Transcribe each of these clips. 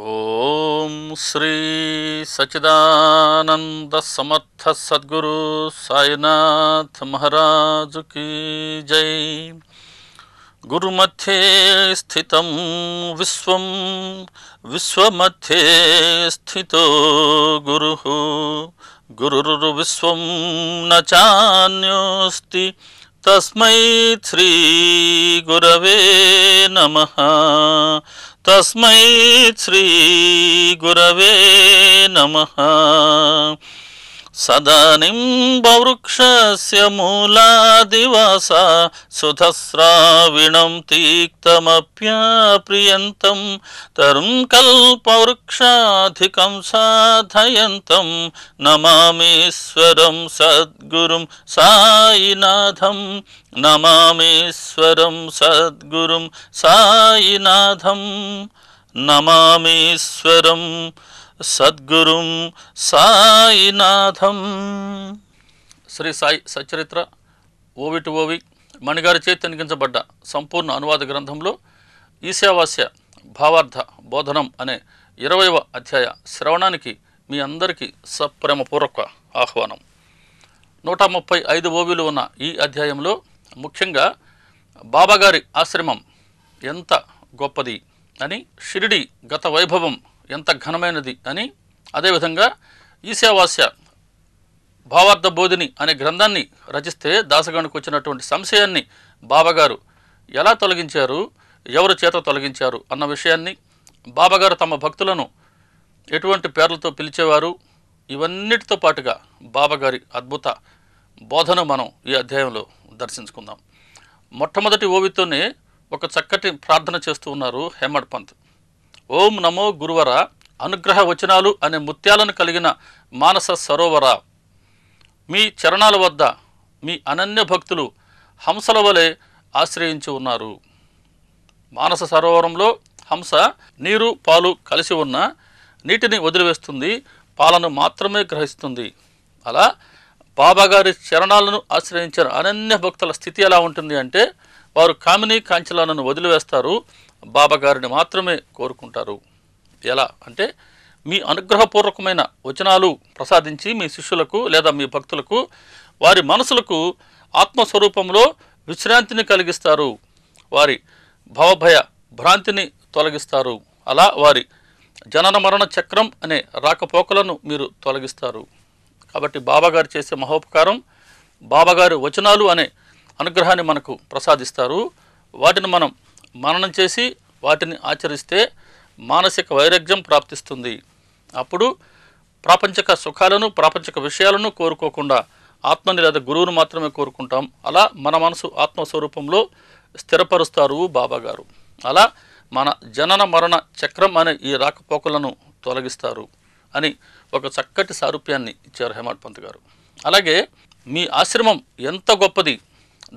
ओम श्री सच्चिदानंद समर्थ सदगुरु साईनाथ महाराज की जय गुरुमध्ये स्थित विश्व विश्वमध्ये स्थित गुरु गुरुर्विश्व न चान्योस्ति तस्मै श्री गुरवे नमः तस्मै श्रीगुरवे नमः सदानीं मूलादिवासा मूलादिवसा सुधस्राविणं तिक्तमप्यप्रियन्तम् तरुङ्कल्पवृक्षाधिकम् साधयन्तम् नमामिश्वरम् सद्गुरुम् सायि नाथम् नमामिश्वरम् सद्गुरुम् सायि नमामीश्वरम् సద్గురుం సాయినాథం శ్రీ సాయి సచరిత్ర ఓవిటి ఓవి మణిగారి చేతనిగించబడ్డ సంపూర్ణ అనువాద గ్రంథంలో ఈశావాస్య భావార్థ బోధనం అనే ఇరవైవ అధ్యాయ శ్రవణానికి మీ అందరికీ సప్రేమపూర్వక ఆహ్వానం నూట ముప్పై ఐదు ఓవీలు ఉన్న ఈ అధ్యాయంలో ముఖ్యంగా బాబాగారి ఆశ్రమం ఎంత గొప్పది అని షిరిడి గత వైభవం ఎంత ఘనమైనది అని అదేవిధంగా ఈశావాస్య భావార్థ బోధిని అనే గ్రంథాన్ని రచిస్తే దాసగానికి వచ్చినటువంటి సంశయాన్ని బాబాగారు ఎలా తొలగించారు ఎవరు చేత తొలగించారు అన్న విషయాన్ని బాబాగారు తమ భక్తులను ఎటువంటి పేర్లతో పిలిచేవారు ఇవన్నిటితో పాటుగా బాబాగారి అద్భుత బోధను మనం ఈ అధ్యాయంలో దర్శించుకుందాం మొట్టమొదటి ఓవితోనే ఒక చక్కటి ప్రార్థన చేస్తూ ఉన్నారు హేమడ్ పంత్ ఓం నమో గురువర అనుగ్రహ వచనాలు అనే ముత్యాలను కలిగిన మానస సరోవర మీ చరణాల వద్ద మీ అనన్య భక్తులు హంసల వలె ఆశ్రయించి ఉన్నారు మానస సరోవరంలో హంస నీరు పాలు కలిసి ఉన్న నీటిని వదిలివేస్తుంది పాలను మాత్రమే గ్రహిస్తుంది అలా బాబాగారి చరణాలను ఆశ్రయించిన అనన్య భక్తుల స్థితి ఎలా ఉంటుంది అంటే వారు కామిని కాంచలానను వదిలివేస్తారు బాబాగారిని మాత్రమే కోరుకుంటారు ఎలా అంటే మీ అనుగ్రహపూర్వకమైన వచనాలు ప్రసాదించి మీ శిష్యులకు లేదా మీ భక్తులకు వారి మనసులకు ఆత్మస్వరూపంలో విశ్రాంతిని కలిగిస్తారు వారి భవభయ భ్రాంతిని తొలగిస్తారు అలా వారి జనన మరణ చక్రం అనే రాకపోకలను మీరు తొలగిస్తారు కాబట్టి బాబాగారు చేసే మహోపకారం బాబాగారి వచనాలు అనే అనుగ్రహాన్ని మనకు ప్రసాదిస్తారు వాటిని మనం మననం చేసి వాటిని ఆచరిస్తే మానసిక వైరాగ్యం ప్రాప్తిస్తుంది అప్పుడు ప్రాపంచక సుఖాలను ప్రాపంచక విషయాలను కోరుకోకుండా ఆత్మని లేదా గురువును మాత్రమే కోరుకుంటాం అలా మన మనసు ఆత్మస్వరూపంలో స్థిరపరుస్తారు బాబాగారు అలా మన జనన మరణ చక్రం అనే ఈ రాకపోకలను తొలగిస్తారు అని ఒక చక్కటి సారూప్యాన్ని ఇచ్చారు హేమంత్ పంత్ గారు అలాగే మీ ఆశ్రమం ఎంత గొప్పది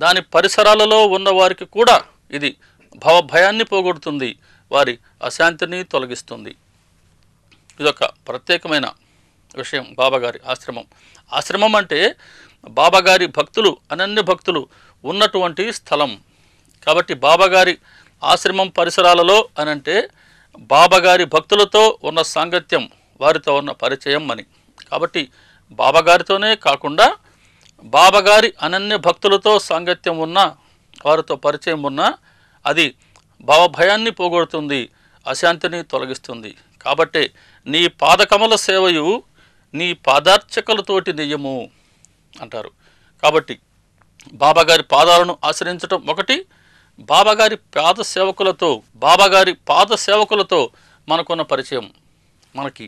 దాని పరిసరాలలో ఉన్న వారికి కూడా ఇది భవభయాన్ని పోగొడుతుంది వారి అశాంతిని తొలగిస్తుంది ఇదొక ప్రత్యేకమైన విషయం బాబాగారి ఆశ్రమం ఆశ్రమం అంటే బాబాగారి భక్తులు అనన్య భక్తులు ఉన్నటువంటి స్థలం కాబట్టి బాబాగారి ఆశ్రమం పరిసరాలలో అనంటే బాబాగారి భక్తులతో ఉన్న సాంగత్యం వారితో ఉన్న పరిచయం అని కాబట్టి బాబాగారితోనే కాకుండా బాబాగారి అనన్య భక్తులతో సాంగత్యం ఉన్న వారితో పరిచయం ఉన్న అది భావభయాన్ని పోగొడుతుంది అశాంతిని తొలగిస్తుంది కాబట్టి నీ పాదకమల సేవయు నీ పాదార్చకలతోటి నెయ్యము అంటారు కాబట్టి బాబాగారి పాదాలను ఆశ్రయించడం ఒకటి బాబాగారి పాద సేవకులతో బాబాగారి పాద సేవకులతో మనకున్న పరిచయం మనకి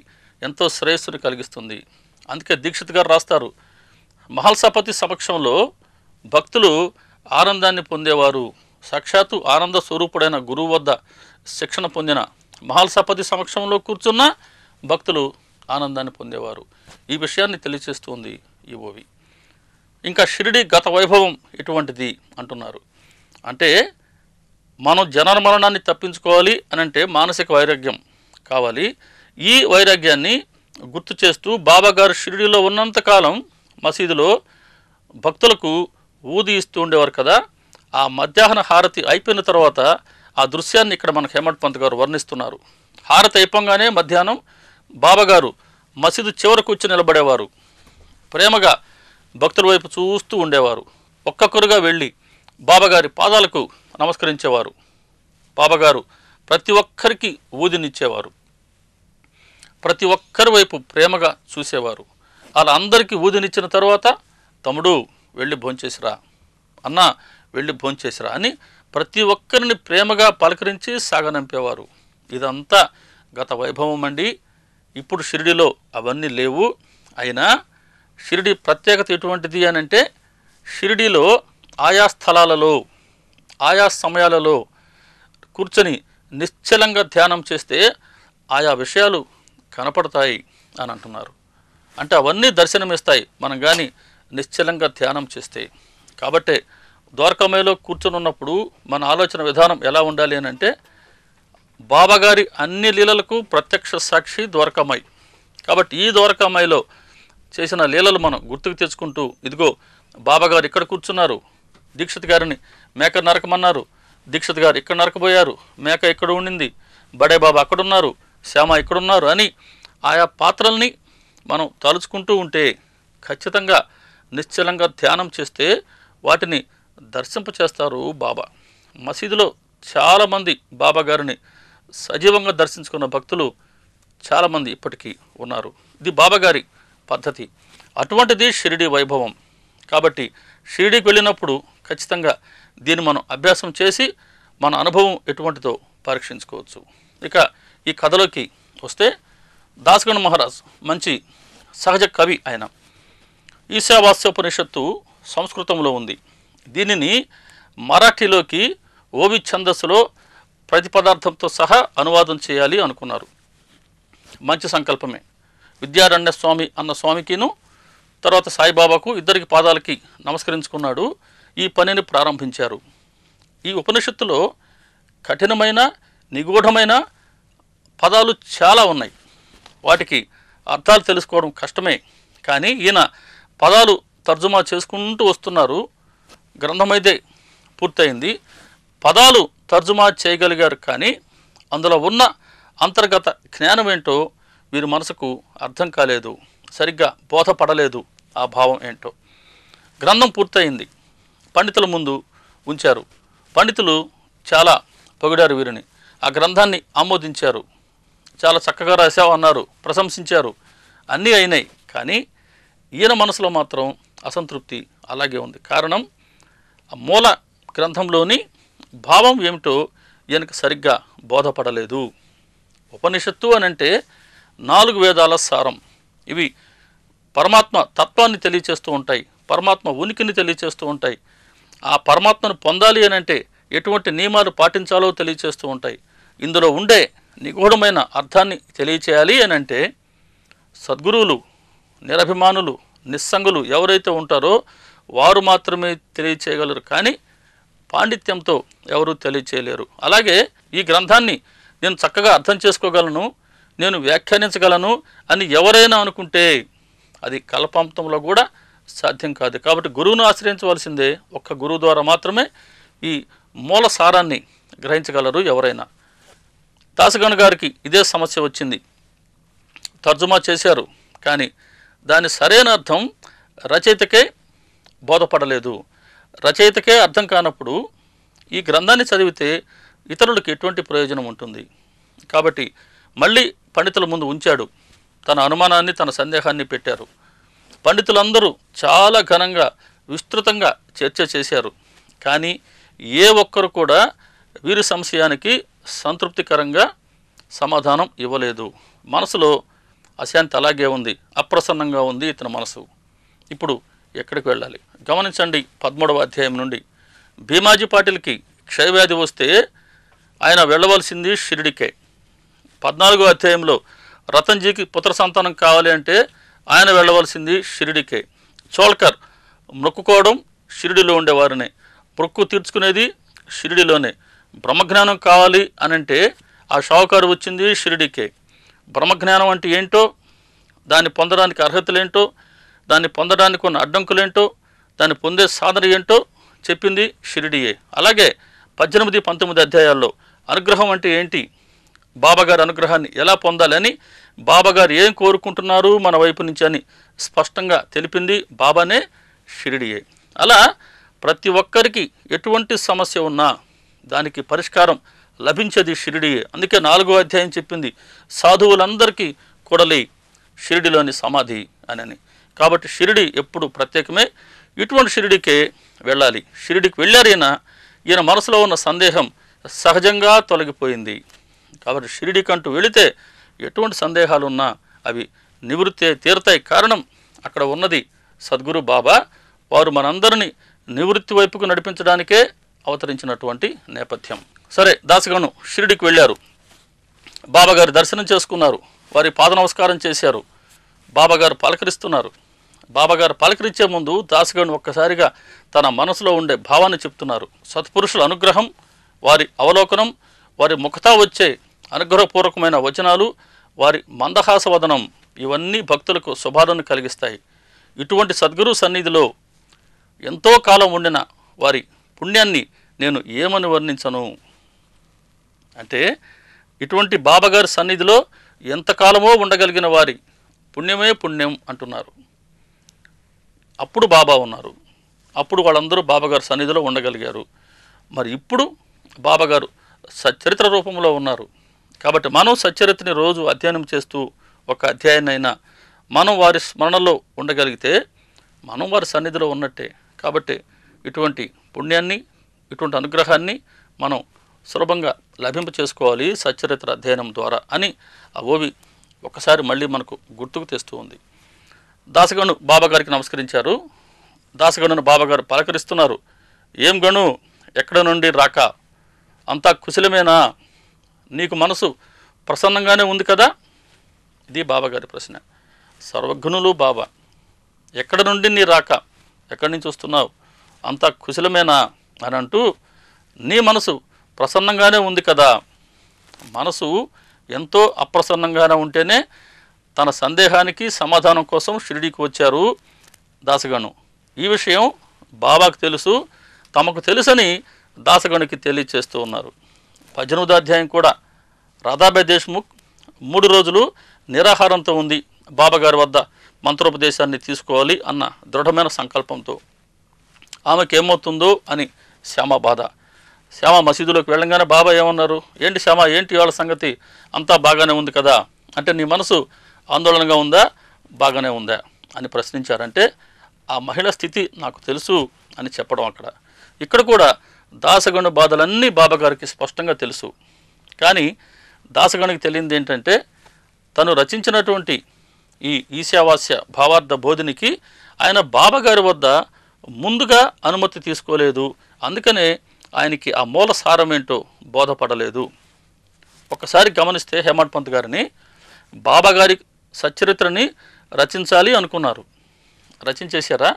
ఎంతో శ్రేయస్సును కలిగిస్తుంది అందుకే దీక్షిత్ గారు రాస్తారు మహల్సపతి సమక్షంలో భక్తులు ఆనందాన్ని పొందేవారు సాక్షాత్తు ఆనంద స్వరూపుడైన గురువు వద్ద శిక్షణ పొందిన మహల్సపతి సమక్షంలో కూర్చున్న భక్తులు ఆనందాన్ని పొందేవారు ఈ విషయాన్ని తెలియచేస్తుంది ఈ ఓవి ఇంకా షిరిడి గత వైభవం ఎటువంటిది అంటున్నారు అంటే మనం జనన మరణాన్ని తప్పించుకోవాలి అని అంటే మానసిక వైరాగ్యం కావాలి ఈ వైరాగ్యాన్ని గుర్తు చేస్తూ బాబాగారు షిరిడిలో ఉన్నంతకాలం మసీదులో భక్తులకు ఊది ఇస్తూ ఉండేవారు కదా ఆ మధ్యాహ్న హారతి అయిపోయిన తర్వాత ఆ దృశ్యాన్ని ఇక్కడ మన హేమంత్ పంత్ గారు వర్ణిస్తున్నారు హారతి అయిపోగానే మధ్యాహ్నం బాబాగారు మసీదు చివర వచ్చి నిలబడేవారు ప్రేమగా భక్తుల వైపు చూస్తూ ఉండేవారు ఒక్కొక్కరుగా వెళ్ళి బాబాగారి పాదాలకు నమస్కరించేవారు బాబాగారు ప్రతి ఒక్కరికి ఊదినిచ్చేవారు ప్రతి ఒక్కరి వైపు ప్రేమగా చూసేవారు వాళ్ళందరికీ ఊదినిచ్చిన తర్వాత తమ్ముడు వెళ్ళి భోంచేసిరా అన్న వెళ్ళి భోంచేసిరా అని ప్రతి ఒక్కరిని ప్రేమగా పలకరించి సాగనంపేవారు ఇదంతా గత వైభవం అండి ఇప్పుడు షిరిడిలో అవన్నీ లేవు అయినా షిరిడి ప్రత్యేకత ఎటువంటిది అని అంటే షిరిడిలో ఆయా స్థలాలలో ఆయా సమయాలలో కూర్చొని నిశ్చలంగా ధ్యానం చేస్తే ఆయా విషయాలు కనపడతాయి అని అంటున్నారు అంటే అవన్నీ దర్శనమిస్తాయి మనం కానీ నిశ్చలంగా ధ్యానం చేస్తే కాబట్టే ద్వారకామయలో కూర్చొని ఉన్నప్పుడు మన ఆలోచన విధానం ఎలా ఉండాలి అని అంటే బాబాగారి అన్ని లీలలకు ప్రత్యక్ష సాక్షి ద్వారకామాయి కాబట్టి ఈ ద్వారకామాయిలో చేసిన లీలలు మనం గుర్తుకు తెచ్చుకుంటూ ఇదిగో బాబాగారు ఇక్కడ కూర్చున్నారు దీక్షిత్ గారిని మేక నరకమన్నారు దీక్షిత్ గారు ఇక్కడ నరకపోయారు మేక ఇక్కడ ఉండింది బడే బాబా అక్కడున్నారు శ్యామ ఇక్కడున్నారు అని ఆయా పాత్రల్ని మనం తలుచుకుంటూ ఉంటే ఖచ్చితంగా నిశ్చలంగా ధ్యానం చేస్తే వాటిని దర్శింపచేస్తారు బాబా మసీదులో చాలామంది బాబాగారిని సజీవంగా దర్శించుకున్న భక్తులు చాలామంది ఇప్పటికీ ఉన్నారు ఇది బాబాగారి పద్ధతి అటువంటిది షిరిడి వైభవం కాబట్టి షిరిడికి వెళ్ళినప్పుడు ఖచ్చితంగా దీన్ని మనం అభ్యాసం చేసి మన అనుభవం ఎటువంటిదో పరీక్షించుకోవచ్చు ఇక ఈ కథలోకి వస్తే దాసగణ మహారాజ్ మంచి సహజ కవి ఆయన ఈశావాస్యోపనిషత్తు సంస్కృతంలో ఉంది దీనిని మరాఠీలోకి ఓవి ఛందస్సులో ప్రతి పదార్థంతో సహా అనువాదం చేయాలి అనుకున్నారు మంచి సంకల్పమే విద్యారణ్య స్వామి అన్న స్వామికిను తర్వాత సాయిబాబాకు ఇద్దరికి పాదాలకి నమస్కరించుకున్నాడు ఈ పనిని ప్రారంభించారు ఈ ఉపనిషత్తులో కఠినమైన నిగూఢమైన పదాలు చాలా ఉన్నాయి వాటికి అర్థాలు తెలుసుకోవడం కష్టమే కానీ ఈయన పదాలు తర్జుమా చేసుకుంటూ వస్తున్నారు గ్రంథమైతే పూర్తయింది పదాలు తర్జుమా చేయగలిగారు కానీ అందులో ఉన్న అంతర్గత జ్ఞానం ఏంటో వీరి మనసుకు అర్థం కాలేదు సరిగ్గా బోధపడలేదు ఆ భావం ఏంటో గ్రంథం పూర్తయింది పండితుల ముందు ఉంచారు పండితులు చాలా పొగిడారు వీరిని ఆ గ్రంథాన్ని ఆమోదించారు చాలా చక్కగా రాశావు అన్నారు ప్రశంసించారు అన్నీ అయినాయి కానీ ఈయన మనసులో మాత్రం అసంతృప్తి అలాగే ఉంది కారణం ఆ మూల గ్రంథంలోని భావం ఏమిటో ఈయనకు సరిగ్గా బోధపడలేదు ఉపనిషత్తు అని అంటే నాలుగు వేదాల సారం ఇవి పరమాత్మ తత్వాన్ని తెలియచేస్తూ ఉంటాయి పరమాత్మ ఉనికిని తెలియచేస్తూ ఉంటాయి ఆ పరమాత్మను పొందాలి అని అంటే ఎటువంటి నియమాలు పాటించాలో తెలియచేస్తూ ఉంటాయి ఇందులో ఉండే నిగూఢమైన అర్థాన్ని తెలియచేయాలి అని అంటే సద్గురువులు నిరభిమానులు నిస్సంగులు ఎవరైతే ఉంటారో వారు మాత్రమే తెలియచేయగలరు కానీ పాండిత్యంతో ఎవరు తెలియచేయలేరు అలాగే ఈ గ్రంథాన్ని నేను చక్కగా అర్థం చేసుకోగలను నేను వ్యాఖ్యానించగలను అని ఎవరైనా అనుకుంటే అది కల్పాంతంలో కూడా సాధ్యం కాదు కాబట్టి గురువును ఆశ్రయించవలసిందే ఒక్క గురువు ద్వారా మాత్రమే ఈ మూల సారాన్ని గ్రహించగలరు ఎవరైనా తాసగన్ గారికి ఇదే సమస్య వచ్చింది తర్జుమా చేశారు కానీ దాని సరైన అర్థం రచయితకే బోధపడలేదు రచయితకే అర్థం కానప్పుడు ఈ గ్రంథాన్ని చదివితే ఇతరులకు ఎటువంటి ప్రయోజనం ఉంటుంది కాబట్టి మళ్ళీ పండితుల ముందు ఉంచాడు తన అనుమానాన్ని తన సందేహాన్ని పెట్టారు పండితులందరూ చాలా ఘనంగా విస్తృతంగా చర్చ చేశారు కానీ ఏ ఒక్కరు కూడా వీరి సంశయానికి సంతృప్తికరంగా సమాధానం ఇవ్వలేదు మనసులో అశాంతి అలాగే ఉంది అప్రసన్నంగా ఉంది ఇతని మనసు ఇప్పుడు ఎక్కడికి వెళ్ళాలి గమనించండి పదమూడవ అధ్యాయం నుండి భీమాజీ పాటిల్కి క్షయవ్యాధి వస్తే ఆయన వెళ్ళవలసింది షిరిడికే పద్నాలుగో అధ్యాయంలో రతన్జీకి పుత్ర సంతానం కావాలి అంటే ఆయన వెళ్ళవలసింది షిరిడికే చోల్కర్ మృక్కుకోవడం షిరిడిలో ఉండేవారినే మృక్కు తీర్చుకునేది షిరిడిలోనే బ్రహ్మజ్ఞానం కావాలి అని అంటే ఆ షావుకారు వచ్చింది షిరిడికే బ్రహ్మజ్ఞానం అంటే ఏంటో దాన్ని పొందడానికి అర్హతలేంటో దాన్ని పొందడానికి ఉన్న అడ్డంకులేంటో దాన్ని పొందే సాధన ఏంటో చెప్పింది షిరిడియే అలాగే పద్దెనిమిది పంతొమ్మిది అధ్యాయాల్లో అనుగ్రహం అంటే ఏంటి బాబాగారి అనుగ్రహాన్ని ఎలా పొందాలని బాబాగారు ఏం కోరుకుంటున్నారు మన వైపు నుంచి అని స్పష్టంగా తెలిపింది బాబానే షిరిడియే అలా ప్రతి ఒక్కరికి ఎటువంటి సమస్య ఉన్నా దానికి పరిష్కారం లభించేది షిరిడి అందుకే నాలుగో అధ్యాయం చెప్పింది సాధువులందరికీ కూడలి షిరిడిలోని సమాధి అని కాబట్టి షిరిడి ఎప్పుడు ప్రత్యేకమే ఇటువంటి షిరిడికే వెళ్ళాలి షిరిడికి వెళ్ళారైనా ఈయన మనసులో ఉన్న సందేహం సహజంగా తొలగిపోయింది కాబట్టి షిరిడి కంటూ వెళితే ఎటువంటి సందేహాలున్నా అవి నివృత్తి తీరతాయి కారణం అక్కడ ఉన్నది సద్గురు బాబా వారు మనందరినీ నివృత్తి వైపుకు నడిపించడానికే అవతరించినటువంటి నేపథ్యం సరే దాసగను షిరిడికి వెళ్ళారు బాబాగారు దర్శనం చేసుకున్నారు వారి పాద నమస్కారం చేశారు బాబాగారు పలకరిస్తున్నారు బాబాగారు పలకరించే ముందు దాసగను ఒక్కసారిగా తన మనసులో ఉండే భావాన్ని చెప్తున్నారు సత్పురుషుల అనుగ్రహం వారి అవలోకనం వారి ముఖతా వచ్చే అనుగ్రహపూర్వకమైన వచనాలు వారి మందహాస వదనం ఇవన్నీ భక్తులకు శుభాలను కలిగిస్తాయి ఇటువంటి సద్గురు సన్నిధిలో ఎంతో కాలం ఉండిన వారి పుణ్యాన్ని నేను ఏమని వర్ణించను అంటే ఇటువంటి బాబాగారి సన్నిధిలో ఎంతకాలమో ఉండగలిగిన వారి పుణ్యమే పుణ్యం అంటున్నారు అప్పుడు బాబా ఉన్నారు అప్పుడు వాళ్ళందరూ బాబాగారి సన్నిధిలో ఉండగలిగారు మరి ఇప్పుడు బాబాగారు సచరిత్ర రూపంలో ఉన్నారు కాబట్టి మనం సచరిత్రని రోజు అధ్యయనం చేస్తూ ఒక అధ్యాయనైనా మనం వారి స్మరణలో ఉండగలిగితే మనం వారి సన్నిధిలో ఉన్నట్టే కాబట్టి ఇటువంటి పుణ్యాన్ని ఇటువంటి అనుగ్రహాన్ని మనం సులభంగా లభింప చేసుకోవాలి సచ్చరిత్ర అధ్యయనం ద్వారా అని ఆ ఓవి ఒకసారి మళ్ళీ మనకు గుర్తుకు తెస్తూ ఉంది దాసగణు బాబాగారికి నమస్కరించారు దాసగణును బాబాగారు పలకరిస్తున్నారు ఏం గణు ఎక్కడ నుండి రాక అంతా కుశలమేనా నీకు మనసు ప్రసన్నంగానే ఉంది కదా ఇది బాబాగారి ప్రశ్న సర్వజ్ఞులు బాబా ఎక్కడ నుండి నీ రాక ఎక్కడి నుంచి వస్తున్నావు అంతా కుశలమేనా అని అంటూ నీ మనసు ప్రసన్నంగానే ఉంది కదా మనసు ఎంతో అప్రసన్నంగానే ఉంటేనే తన సందేహానికి సమాధానం కోసం షిరిడికి వచ్చారు దాసగణు ఈ విషయం బాబాకు తెలుసు తమకు తెలుసని దాసగణికి తెలియచేస్తూ ఉన్నారు పద్దెనిమిది అధ్యాయం కూడా రాధాబాయ్ దేశ్ముఖ్ మూడు రోజులు నిరాహారంతో ఉంది బాబాగారి వద్ద మంత్రోపదేశాన్ని తీసుకోవాలి అన్న దృఢమైన సంకల్పంతో ఆమెకేమవుతుందో అని శ్యామ బాధ శ్యామ మసీదులోకి వెళ్ళంగానే బాబా ఏమన్నారు ఏంటి శ్యామ ఏంటి వాళ్ళ సంగతి అంతా బాగానే ఉంది కదా అంటే నీ మనసు ఆందోళనగా ఉందా బాగానే ఉందా అని ప్రశ్నించారంటే ఆ మహిళ స్థితి నాకు తెలుసు అని చెప్పడం అక్కడ ఇక్కడ కూడా దాసగణు బాధలన్నీ బాబాగారికి స్పష్టంగా తెలుసు కానీ దాసగణికి తెలియంది ఏంటంటే తను రచించినటువంటి ఈ ఈశావాస్య భావార్థ బోధినికి ఆయన బాబాగారి వద్ద ముందుగా అనుమతి తీసుకోలేదు అందుకనే ఆయనకి ఆ మూల సారం ఏంటో బోధపడలేదు ఒకసారి గమనిస్తే హేమంత్ పంత్ గారిని బాబాగారి సచరిత్రని రచించాలి అనుకున్నారు రచించేశారా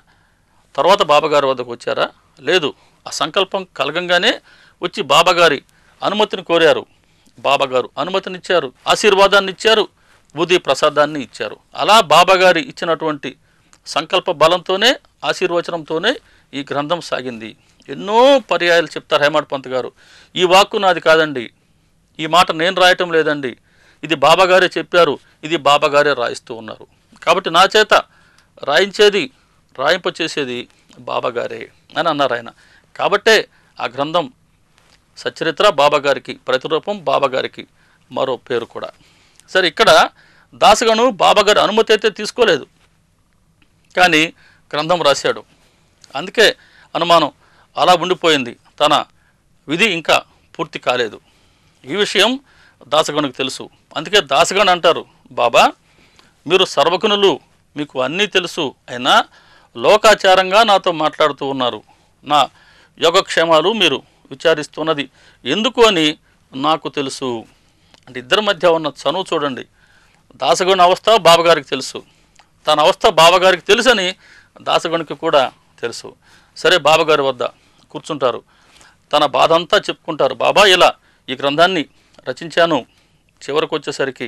తర్వాత బాబాగారి వద్దకు వచ్చారా లేదు ఆ సంకల్పం కలగంగానే వచ్చి బాబాగారి అనుమతిని కోరారు బాబాగారు అనుమతినిచ్చారు ఆశీర్వాదాన్ని ఇచ్చారు బుద్ధి ప్రసాదాన్ని ఇచ్చారు అలా బాబాగారి ఇచ్చినటువంటి సంకల్ప బలంతోనే ఆశీర్వచనంతోనే ఈ గ్రంథం సాగింది ఎన్నో పర్యాయాలు చెప్తారు హేమడ్ పంత్ గారు ఈ వాక్కు నాది కాదండి ఈ మాట నేను రాయటం లేదండి ఇది బాబాగారే చెప్పారు ఇది బాబాగారే రాయిస్తూ ఉన్నారు కాబట్టి నా చేత రాయించేది రాయింప చేసేది బాబాగారే అని అన్నారు ఆయన కాబట్టే ఆ గ్రంథం సచరిత్ర బాబాగారికి ప్రతిరూపం బాబాగారికి మరో పేరు కూడా సరే ఇక్కడ దాసగను బాబాగారి అనుమతి అయితే తీసుకోలేదు కానీ గ్రంథం రాశాడు అందుకే అనుమానం అలా ఉండిపోయింది తన విధి ఇంకా పూర్తి కాలేదు ఈ విషయం దాసగణుకు తెలుసు అందుకే దాసగణ అంటారు బాబా మీరు సర్వకునులు మీకు అన్నీ తెలుసు అయినా లోకాచారంగా నాతో మాట్లాడుతూ ఉన్నారు నా యోగక్షేమాలు మీరు విచారిస్తున్నది ఎందుకు అని నాకు తెలుసు అంటే ఇద్దరి మధ్య ఉన్న చనువు చూడండి దాసగుణ అవస్థ బాబగారికి తెలుసు తన అవస్థ బాబాగారికి తెలుసని దాసగుణికి కూడా తెలుసు సరే బాబాగారి వద్ద కూర్చుంటారు తన బాధ అంతా చెప్పుకుంటారు బాబా ఇలా ఈ గ్రంథాన్ని రచించాను చివరకు వచ్చేసరికి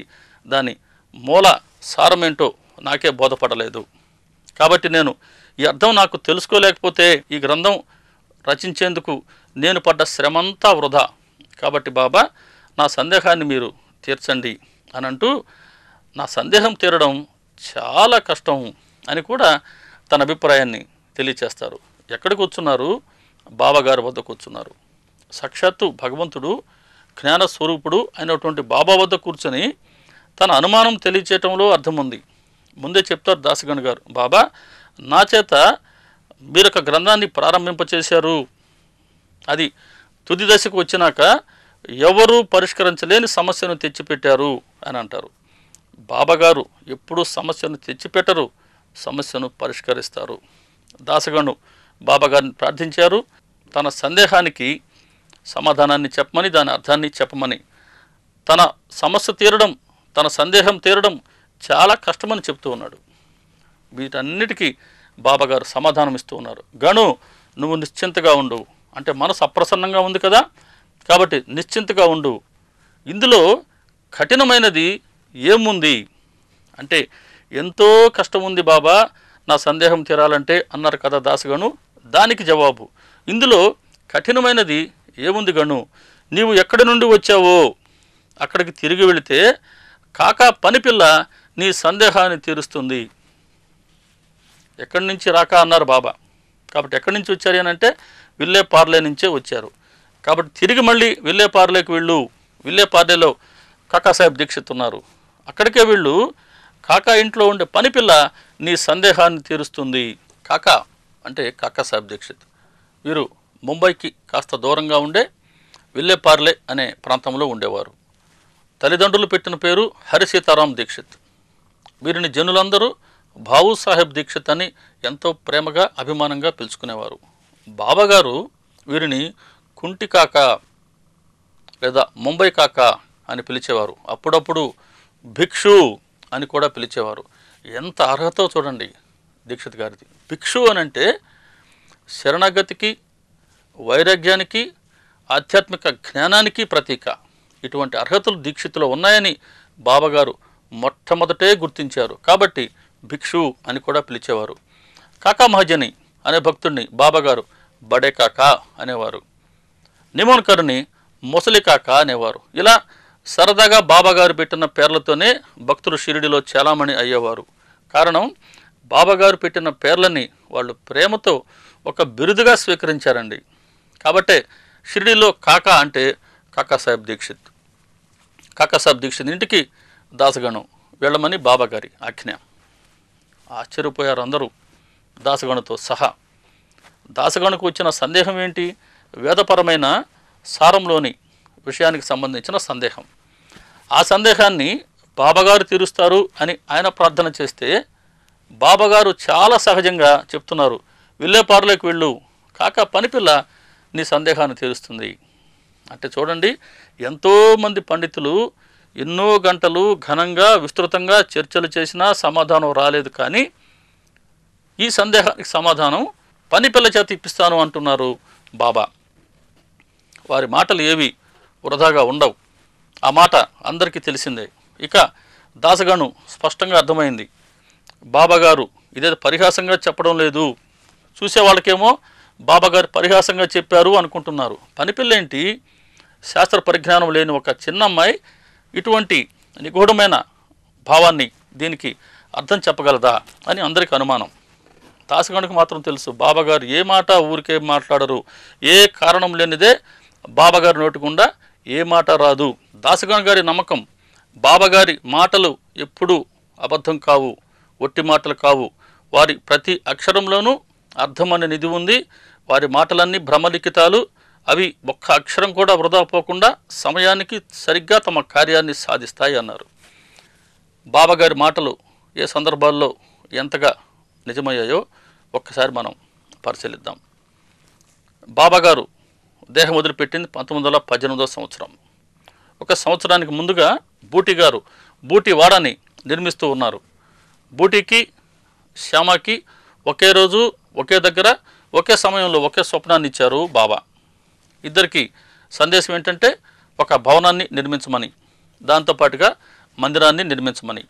దాని మూల సారమేంటో నాకే బోధపడలేదు కాబట్టి నేను ఈ అర్థం నాకు తెలుసుకోలేకపోతే ఈ గ్రంథం రచించేందుకు నేను పడ్డ శ్రమంతా వృధా కాబట్టి బాబా నా సందేహాన్ని మీరు తీర్చండి అని అంటూ నా సందేహం తీరడం చాలా కష్టం అని కూడా తన అభిప్రాయాన్ని తెలియచేస్తారు ఎక్కడ కూర్చున్నారు బాబాగారి వద్ద కూర్చున్నారు సాక్షాత్తు భగవంతుడు జ్ఞానస్వరూపుడు అయినటువంటి బాబా వద్ద కూర్చొని తన అనుమానం తెలియచేయటంలో అర్థం ఉంది ముందే చెప్తారు దాసగణ్ గారు బాబా నా చేత మీరు ఒక గ్రంథాన్ని ప్రారంభింపచేశారు అది తుది దశకు వచ్చినాక ఎవరూ పరిష్కరించలేని సమస్యను తెచ్చిపెట్టారు అని అంటారు బాబాగారు ఎప్పుడూ సమస్యను తెచ్చిపెట్టరు సమస్యను పరిష్కరిస్తారు దాసగణు బాబా గారిని ప్రార్థించారు తన సందేహానికి సమాధానాన్ని చెప్పమని దాని అర్థాన్ని చెప్పమని తన సమస్య తీరడం తన సందేహం తీరడం చాలా కష్టమని చెప్తూ ఉన్నాడు వీటన్నిటికీ బాబాగారు సమాధానం ఇస్తూ ఉన్నారు గను నువ్వు నిశ్చింతగా ఉండు అంటే మనసు అప్రసన్నంగా ఉంది కదా కాబట్టి నిశ్చింతగా ఉండు ఇందులో కఠినమైనది ఏముంది అంటే ఎంతో కష్టం ఉంది బాబా నా సందేహం తీరాలంటే అన్నారు కదా దాసగను దానికి జవాబు ఇందులో కఠినమైనది ఏముంది గణు నీవు ఎక్కడి నుండి వచ్చావో అక్కడికి తిరిగి వెళితే కాకా పనిపిల్ల నీ సందేహాన్ని తీరుస్తుంది ఎక్కడి నుంచి రాక అన్నారు బాబా కాబట్టి ఎక్కడి నుంచి వచ్చారు అంటే విల్లే పార్లే నుంచే వచ్చారు కాబట్టి తిరిగి మళ్ళీ విల్లే పార్లేకి వెళ్ళు విల్లే పార్లేలో కాకాసాహెబ్ దీక్షిత్ ఉన్నారు అక్కడికే వీళ్ళు కాకా ఇంట్లో ఉండే పనిపిల్ల నీ సందేహాన్ని తీరుస్తుంది కాకా అంటే కాకాసాహెబ్ దీక్షిత్ వీరు ముంబైకి కాస్త దూరంగా ఉండే విల్లేపార్లే అనే ప్రాంతంలో ఉండేవారు తల్లిదండ్రులు పెట్టిన పేరు హరి సీతారాం దీక్షిత్ వీరిని జనులందరూ బాబు సాహెబ్ దీక్షిత్ అని ఎంతో ప్రేమగా అభిమానంగా పిలుచుకునేవారు బాబాగారు వీరిని కుంటి కాక లేదా ముంబై కాక అని పిలిచేవారు అప్పుడప్పుడు భిక్షు అని కూడా పిలిచేవారు ఎంత అర్హత చూడండి దీక్షిత్ గారిది భిక్షు అనంటే శరణగతికి వైరాగ్యానికి ఆధ్యాత్మిక జ్ఞానానికి ప్రతీక ఇటువంటి అర్హతలు దీక్షితులు ఉన్నాయని బాబాగారు మొట్టమొదటే గుర్తించారు కాబట్టి భిక్షు అని కూడా పిలిచేవారు కాకా మహాజని అనే భక్తుడిని బాబాగారు బడే కాకా అనేవారు నిమోన్కరుని ముసలి కాకా అనేవారు ఇలా సరదాగా బాబాగారు పెట్టిన పేర్లతోనే భక్తులు షిరిడిలో చాలామణి అయ్యేవారు కారణం బాబాగారు పెట్టిన పేర్లని వాళ్ళు ప్రేమతో ఒక బిరుదుగా స్వీకరించారండి కాబట్టే షిరిడిలో కాకా అంటే కాకాసాహెబ్ దీక్షిత్ కాకాసాహెబ్ దీక్షిత్ ఇంటికి దాసగణం వెళ్ళమని బాబాగారి ఆజ్ఞ ఆశ్చర్యపోయారు అందరూ దాసగణతో సహా దాసగణకు వచ్చిన సందేహం ఏంటి వేదపరమైన సారంలోని విషయానికి సంబంధించిన సందేహం ఆ సందేహాన్ని బాబాగారు తీరుస్తారు అని ఆయన ప్రార్థన చేస్తే బాబాగారు చాలా సహజంగా చెప్తున్నారు విల్లేపారులోకి వెళ్ళు కాక పనిపిల్ల నీ సందేహాన్ని తీరుస్తుంది అంటే చూడండి ఎంతోమంది పండితులు ఎన్నో గంటలు ఘనంగా విస్తృతంగా చర్చలు చేసినా సమాధానం రాలేదు కానీ ఈ సందేహానికి సమాధానం పని పిల్ల చేత ఇప్పిస్తాను అంటున్నారు బాబా వారి మాటలు ఏవి వృధాగా ఉండవు ఆ మాట అందరికీ తెలిసిందే ఇక దాసగాను స్పష్టంగా అర్థమైంది బాబాగారు ఇదేదో పరిహాసంగా చెప్పడం లేదు చూసే వాళ్ళకేమో బాబాగారు పరిహాసంగా చెప్పారు అనుకుంటున్నారు పనిపిల్లేంటి శాస్త్ర పరిజ్ఞానం లేని ఒక చిన్న అమ్మాయి ఇటువంటి నిగూఢమైన భావాన్ని దీనికి అర్థం చెప్పగలదా అని అందరికీ అనుమానం దాసగణకు మాత్రం తెలుసు బాబాగారు ఏ మాట ఊరికే మాట్లాడరు ఏ కారణం లేనిదే బాబాగారు నోటికుండా ఏ మాట రాదు దాసగణ గారి నమ్మకం బాబాగారి మాటలు ఎప్పుడూ అబద్ధం కావు ఒట్టి మాటలు కావు వారి ప్రతి అక్షరంలోనూ అర్థమనే నిధి ఉంది వారి మాటలన్నీ భ్రమలిఖితాలు అవి ఒక్క అక్షరం కూడా వృధా పోకుండా సమయానికి సరిగ్గా తమ కార్యాన్ని సాధిస్తాయి అన్నారు బాబాగారి మాటలు ఏ సందర్భాల్లో ఎంతగా నిజమయ్యాయో ఒక్కసారి మనం పరిశీలిద్దాం బాబాగారు దేహం వదిలిపెట్టింది పంతొమ్మిది వందల పద్దెనిమిదో సంవత్సరం ఒక సంవత్సరానికి ముందుగా బూటి గారు బూటి వాడని నిర్మిస్తూ ఉన్నారు బూటికి శ్యామకి ఒకే రోజు ఒకే దగ్గర ఒకే సమయంలో ఒకే స్వప్నాన్ని ఇచ్చారు బాబా ఇద్దరికి సందేశం ఏంటంటే ఒక భవనాన్ని నిర్మించమని దాంతోపాటుగా మందిరాన్ని నిర్మించమని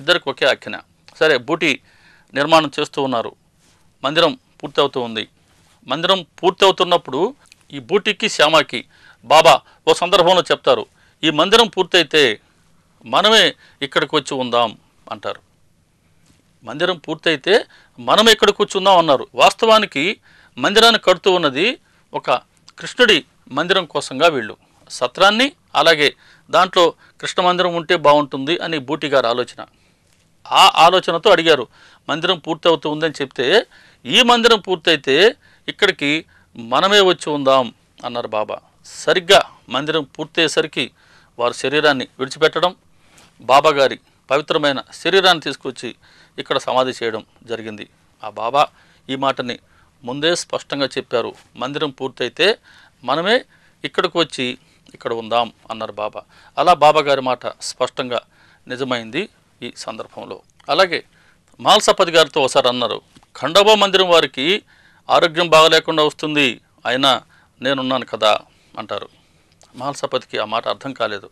ఇద్దరికి ఒకే ఆఖ్యన సరే బూటి నిర్మాణం చేస్తూ ఉన్నారు మందిరం పూర్తవుతూ ఉంది మందిరం పూర్తవుతున్నప్పుడు ఈ బూటికి శ్యామకి బాబా ఓ సందర్భంలో చెప్తారు ఈ మందిరం పూర్తయితే మనమే ఇక్కడికి వచ్చి ఉందాం అంటారు మందిరం పూర్తయితే మనం ఎక్కడ కూర్చుందాం అన్నారు వాస్తవానికి మందిరాన్ని కడుతూ ఉన్నది ఒక కృష్ణుడి మందిరం కోసంగా వీళ్ళు సత్రాన్ని అలాగే దాంట్లో కృష్ణ మందిరం ఉంటే బాగుంటుంది అని బూటి గారు ఆలోచన ఆ ఆలోచనతో అడిగారు మందిరం పూర్తవుతూ ఉందని చెప్తే ఈ మందిరం పూర్తయితే ఇక్కడికి మనమే వచ్చి ఉందాం అన్నారు బాబా సరిగ్గా మందిరం పూర్తయ్యేసరికి వారు శరీరాన్ని విడిచిపెట్టడం బాబాగారి పవిత్రమైన శరీరాన్ని తీసుకొచ్చి ఇక్కడ సమాధి చేయడం జరిగింది ఆ బాబా ఈ మాటని ముందే స్పష్టంగా చెప్పారు మందిరం పూర్తయితే మనమే ఇక్కడికి వచ్చి ఇక్కడ ఉందాం అన్నారు బాబా అలా బాబా గారి మాట స్పష్టంగా నిజమైంది ఈ సందర్భంలో అలాగే మాల్సపతి గారితో ఒకసారి అన్నారు ఖండబో మందిరం వారికి ఆరోగ్యం బాగలేకుండా వస్తుంది అయినా నేనున్నాను కదా అంటారు మాల్సపతికి ఆ మాట అర్థం కాలేదు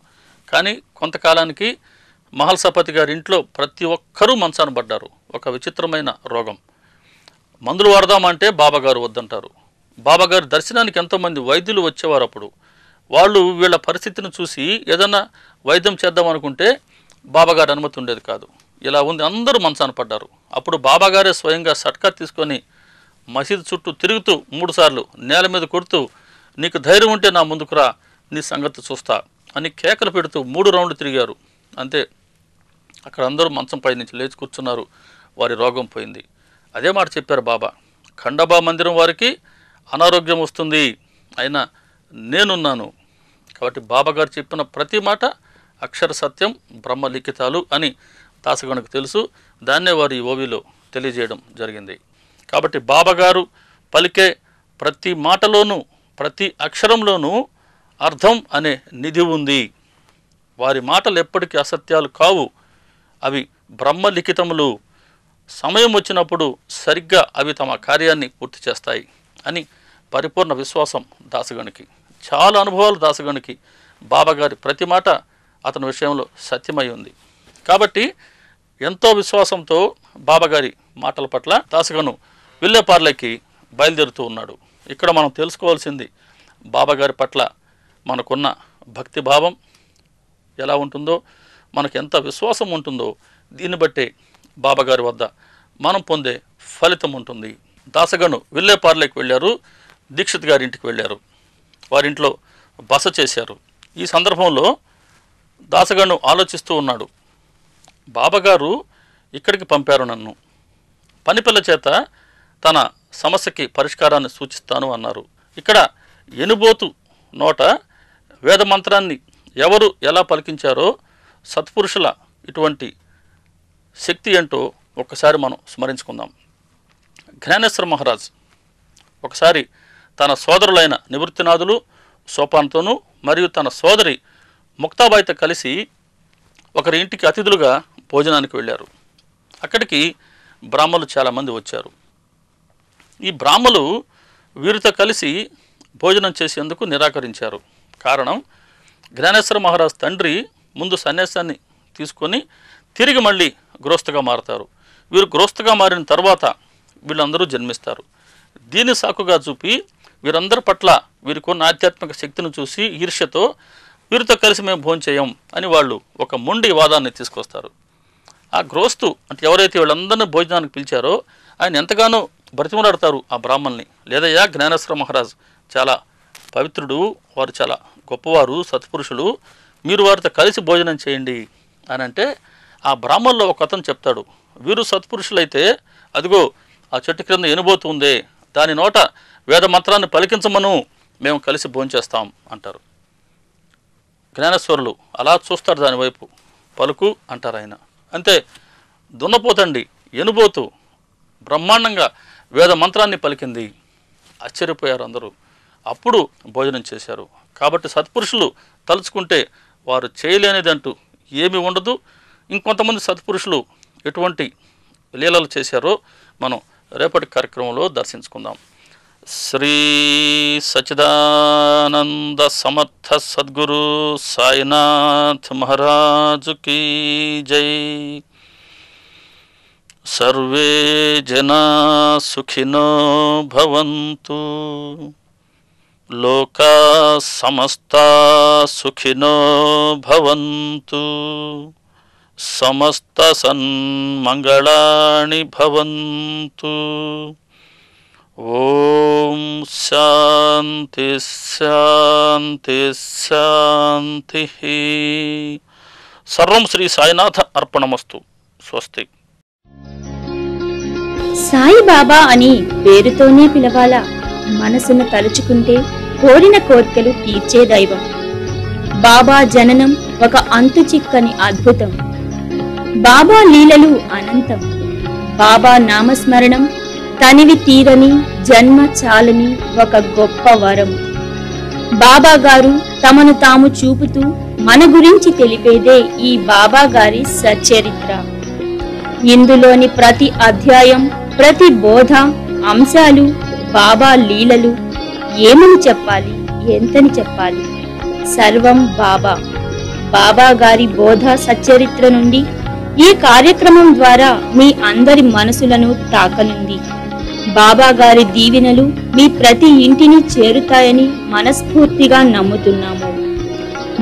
కానీ కొంతకాలానికి మహల్ సపతి గారి ఇంట్లో ప్రతి ఒక్కరూ మంచాన పడ్డారు ఒక విచిత్రమైన రోగం మందులు వాడదామంటే బాబాగారు వద్దంటారు బాబాగారి దర్శనానికి ఎంతోమంది వైద్యులు వచ్చేవారు అప్పుడు వాళ్ళు వీళ్ళ పరిస్థితిని చూసి ఏదైనా వైద్యం చేద్దాం అనుకుంటే బాబాగారి అనుమతి ఉండేది కాదు ఇలా ఉంది అందరూ మంచాన పడ్డారు అప్పుడు బాబాగారే స్వయంగా సట్కా తీసుకొని మసీదు చుట్టూ తిరుగుతూ మూడుసార్లు నేల మీద కొడుతూ నీకు ధైర్యం ఉంటే నా ముందుకురా నీ సంగతి చూస్తా అని కేకలు పెడుతూ మూడు రౌండ్లు తిరిగారు అంతే అక్కడ అందరూ పై నుంచి లేచి కూర్చున్నారు వారి రోగం పోయింది అదే మాట చెప్పారు బాబా ఖండబా మందిరం వారికి అనారోగ్యం వస్తుంది అయినా నేనున్నాను కాబట్టి బాబాగారు చెప్పిన ప్రతి మాట అక్షర సత్యం బ్రహ్మ లిఖితాలు అని దాసగణకు తెలుసు దాన్నే వారి ఈ ఓవిలో తెలియజేయడం జరిగింది కాబట్టి బాబాగారు పలికే ప్రతి మాటలోనూ ప్రతి అక్షరంలోనూ అర్థం అనే నిధి ఉంది వారి మాటలు ఎప్పటికీ అసత్యాలు కావు అవి బ్రహ్మ లిఖితములు సమయం వచ్చినప్పుడు సరిగ్గా అవి తమ కార్యాన్ని పూర్తి చేస్తాయి అని పరిపూర్ణ విశ్వాసం దాసగణికి చాలా అనుభవాలు దాసగణికి బాబాగారి ప్రతి మాట అతని విషయంలో సత్యమై ఉంది కాబట్టి ఎంతో విశ్వాసంతో బాబాగారి మాటల పట్ల దాసగను విల్లేపార్లకి బయలుదేరుతూ ఉన్నాడు ఇక్కడ మనం తెలుసుకోవాల్సింది బాబాగారి పట్ల మనకున్న భక్తిభావం ఎలా ఉంటుందో మనకు ఎంత విశ్వాసం ఉంటుందో దీన్ని బట్టే బాబాగారి వద్ద మనం పొందే ఫలితం ఉంటుంది దాసగను విల్లేపార్లేకి వెళ్ళారు దీక్షిత్ గారింటికి వెళ్ళారు వారింట్లో బస చేశారు ఈ సందర్భంలో దాసగను ఆలోచిస్తూ ఉన్నాడు బాబాగారు ఇక్కడికి పంపారు నన్ను పనిపిల్ల చేత తన సమస్యకి పరిష్కారాన్ని సూచిస్తాను అన్నారు ఇక్కడ ఎనుబోతు నోట వేదమంత్రాన్ని ఎవరు ఎలా పలికించారో సత్పురుషుల ఇటువంటి శక్తి ఏంటో ఒక్కసారి మనం స్మరించుకుందాం జ్ఞానేశ్వర మహారాజ్ ఒకసారి తన సోదరులైన నివృత్తినాథులు సోపాన్తోనూ మరియు తన సోదరి ముక్తాబాయితో కలిసి ఒకరి ఇంటికి అతిథులుగా భోజనానికి వెళ్ళారు అక్కడికి బ్రాహ్మలు చాలామంది వచ్చారు ఈ బ్రాహ్మలు వీరితో కలిసి భోజనం చేసేందుకు నిరాకరించారు కారణం జ్ఞానేశ్వర మహారాజ్ తండ్రి ముందు సన్యాసాన్ని తీసుకొని తిరిగి మళ్ళీ గృహస్థగా మారతారు వీరు గృహస్థగా మారిన తర్వాత వీళ్ళందరూ జన్మిస్తారు దీన్ని సాకుగా చూపి వీరందరి పట్ల వీరికి ఉన్న ఆధ్యాత్మిక శక్తిని చూసి ఈర్ష్యతో వీరితో కలిసి మేము భోంచేయం అని వాళ్ళు ఒక మొండి వాదాన్ని తీసుకొస్తారు ఆ గ్రోస్తు అంటే ఎవరైతే వీళ్ళందరినీ భోజనానికి పిలిచారో ఆయన ఎంతగానో బ్రతిమలాడతారు ఆ బ్రాహ్మణ్ని లేదయ్యా జ్ఞానేశ్వర మహారాజ్ చాలా పవిత్రుడు వారు చాలా గొప్పవారు సత్పురుషులు మీరు వారితో కలిసి భోజనం చేయండి అని అంటే ఆ బ్రాహ్మణులో ఒక కథను చెప్తాడు వీరు సత్పురుషులైతే అదిగో ఆ చెట్టు క్రింద ఎనుబోతుంది దాని నోట వేద మంత్రాన్ని పలికించమను మేము కలిసి భోంచేస్తాం అంటారు జ్ఞానేశ్వరులు అలా చూస్తారు దానివైపు పలుకు అంటారు ఆయన అంతే దున్నపోతండి ఎనుబోతు బ్రహ్మాండంగా వేద మంత్రాన్ని పలికింది ఆశ్చర్యపోయారు అందరూ అప్పుడు భోజనం చేశారు కాబట్టి సత్పురుషులు తలుచుకుంటే వారు చేయలేనిదంటూ ఏమి ఉండదు ఇంకొంతమంది సత్పురుషులు ఎటువంటి లీలలు చేశారో మనం రేపటి కార్యక్రమంలో దర్శించుకుందాం శ్రీ సచిదానంద సమర్థ సద్గురు సాయినాథ్ కీ జై సర్వే జనా సుఖినో భవంతు లోకా సమస్త సుఖినో భవంతు సమస్త సన్మంగళాని భవంతు ఓం శాంతి శాంతి శాంతి సర్వం శ్రీ సాయినాథ అర్పణమస్తు స్వస్తి సాయిబాబా అని పేరుతోనే పిలవాలా మనసును తలుచుకుంటే కోరిన కోరికలు తీర్చే దైవం బాబా జననం ఒక అంతు చిక్కని అద్భుతం బాబా లీలలు అనంతం బాబా నామస్మరణం తనివి తీరని జన్మ చాలని ఒక గొప్ప వరం బాబా గారు తమను తాము చూపుతూ మన గురించి తెలిపేదే ఈ బాబా గారి సచరిత్ర ఇందులోని ప్రతి అధ్యాయం ప్రతి బోధ అంశాలు బాబా లీలలు ఏమని చెప్పాలి ఎంతని చెప్పాలి సర్వం బాబా బాబా గారి బోధ సచ్చరిత్ర నుండి ఈ కార్యక్రమం ద్వారా మీ అందరి మనసులను తాకనుంది బాబా గారి దీవెనలు మీ ప్రతి ఇంటిని చేరుతాయని మనస్ఫూర్తిగా నమ్ముతున్నాము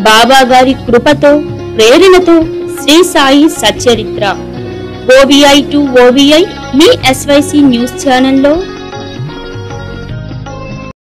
బాబా గారి కృపతో ప్రేరణతో శ్రీ సాయి సచ్చరిత్ర ఓవిఐ టు ఓవిఐ మీ ఎస్వైసి న్యూస్ ఛానల్లో